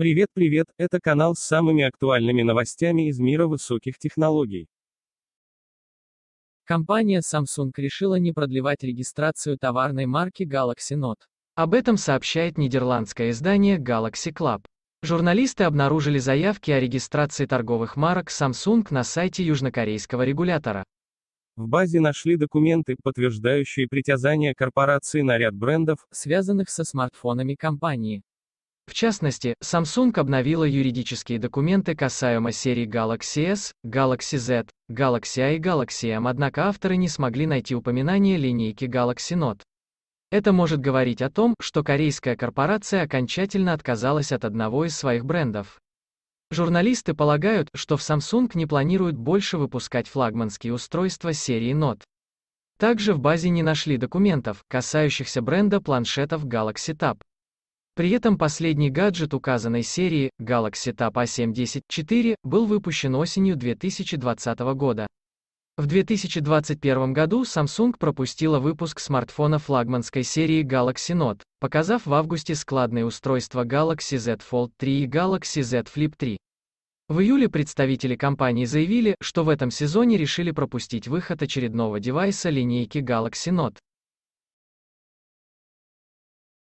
Привет, привет, это канал с самыми актуальными новостями из мира высоких технологий. Компания Samsung решила не продлевать регистрацию товарной марки Galaxy Note. Об этом сообщает нидерландское издание Galaxy Club. Журналисты обнаружили заявки о регистрации торговых марок Samsung на сайте южнокорейского регулятора. В базе нашли документы, подтверждающие притязания корпорации на ряд брендов, связанных со смартфонами компании. В частности, Samsung обновила юридические документы касаемо серий Galaxy S, Galaxy Z, Galaxy A и Galaxy M, однако авторы не смогли найти упоминание линейки Galaxy Note. Это может говорить о том, что корейская корпорация окончательно отказалась от одного из своих брендов. Журналисты полагают, что в Samsung не планируют больше выпускать флагманские устройства серии Note. Также в базе не нашли документов, касающихся бренда планшетов Galaxy Tab. При этом последний гаджет указанной серии, Galaxy Tab a 7 4 был выпущен осенью 2020 года. В 2021 году Samsung пропустила выпуск смартфона флагманской серии Galaxy Note, показав в августе складные устройства Galaxy Z Fold 3 и Galaxy Z Flip 3. В июле представители компании заявили, что в этом сезоне решили пропустить выход очередного девайса линейки Galaxy Note.